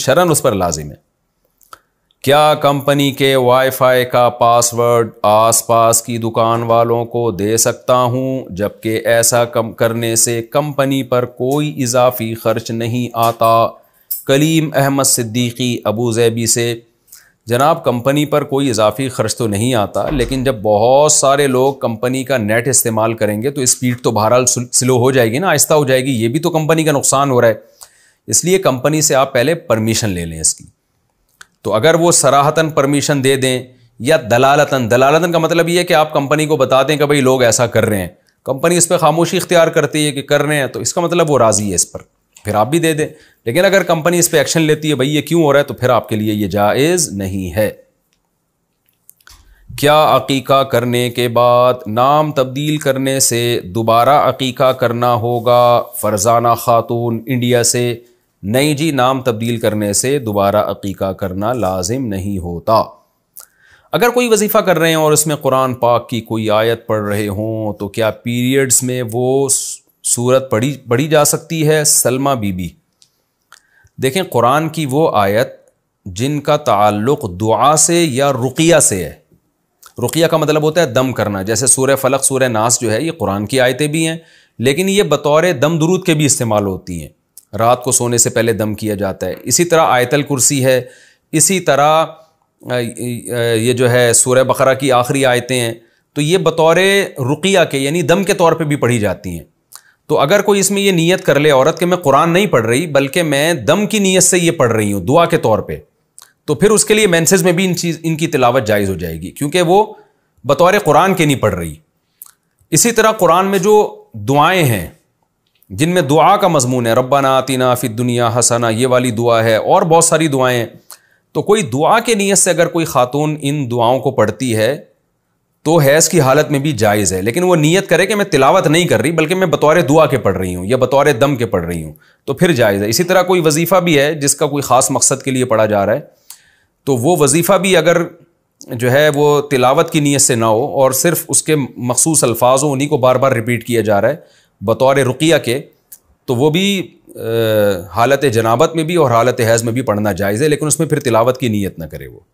शरण उस पर लाजिम है क्या कंपनी के वाईफाई का पासवर्ड आसपास की दुकान वालों को दे सकता हूं जबकि ऐसा कम करने से कंपनी पर कोई इजाफी खर्च नहीं आता कलीम अहमद सिद्दीकी अबू जैबी से जनाब कंपनी पर कोई इजाफी खर्च तो नहीं आता लेकिन जब बहुत सारे लोग कंपनी का नेट इस्तेमाल करेंगे तो स्पीड तो बहरहाल स्लो हो जाएगी ना आहिस्ता हो जाएगी ये भी तो कंपनी का नुकसान हो रहा है इसलिए कंपनी से आप पहले परमिशन ले लें इसकी तो अगर वो सराहतन परमिशन दे दें या दलालतन दलालतन का मतलब ये है कि आप कंपनी को बता दें कि भाई लोग ऐसा कर रहे हैं कंपनी इस पर खामोशी इख्तियार करती है कि कर रहे हैं तो इसका मतलब वो राज़ी है इस पर फिर आप भी दे दें लेकिन अगर कंपनी इस पर एक्शन लेती है भाई ये क्यों हो रहा है तो फिर आपके लिए ये जायज़ नहीं है क्या अकीका करने के बाद नाम तब्दील करने से दोबारा अकीका करना होगा फरजाना खातून इंडिया से नहीं जी नाम तब्दील करने से दोबारा अकीका करना लाजिम नहीं होता अगर कोई वजीफ़ा कर रहे हैं और उसमें कुरान पाक की कोई आयत पढ़ रहे हों तो क्या पीरियड्स में वो सूरत पढ़ी पढ़ी जा सकती है सलमा बीबी देखें कुरान की वो आयत जिनका ताल्लुक़ दुआ से या रुकिया से है रुकिया का मतलब होता है दम करना जैसे सूर्य फलक सूर्य नास जो है ये कुरान की आयतें भी हैं लेकिन ये बतौर दम दरूद के भी इस्तेमाल होती हैं रात को सोने से पहले दम किया जाता है इसी तरह आयतल कुर्सी है इसी तरह ये जो है सूर्य बकरा की आखिरी आयतें हैं तो ये बतौर रुकिया के यानी दम के तौर पे भी पढ़ी जाती हैं तो अगर कोई इसमें ये नीयत कर ले औरत कि मैं कुरान नहीं पढ़ रही बल्कि मैं दम की नीयत से ये पढ़ रही हूँ दुआ के तौर पर तो फिर उसके लिए मैंसेज में भी इन चीज़ इनकी तिलावत जायज़ हो जाएगी क्योंकि वो बतौर कुरान के नहीं पढ़ रही इसी तरह कुरान में जो दुआएं हैं जिनमें दुआ का मजमून है रब्बाना आतीना फिर दुनिया हसाना ये वाली दुआ है और बहुत सारी दुआएं तो कोई दुआ के नीयत से अगर कोई ख़ातून इन दुआओं को पढ़ती है तो हैज़ की हालत में भी जायज़ है लेकिन वो नीयत करे कि मैं तिलावत नहीं कर रही बल्कि मैं बतौर दुआ के पढ़ रही हूँ या बतौर दम के पढ़ रही हूँ तो फिर जायज़ है इसी तरह कोई वजीफ़ा भी है जिसका कोई ख़ास मकसद के लिए पढ़ा जा रहा है तो वो वजीफ़ा भी अगर जो है वो तिलावत की नीयत से ना हो और सिर्फ उसके मखसूस अल्फाज उन्हीं को बार बार रिपीट किया जा रहा है बतौर रुकिया के तो वो भी हालत जनाबत में भी और हालत हैज़ में भी पढ़ना जायज़ है लेकिन उसमें फिर तिलावत की नीयत ना करे वो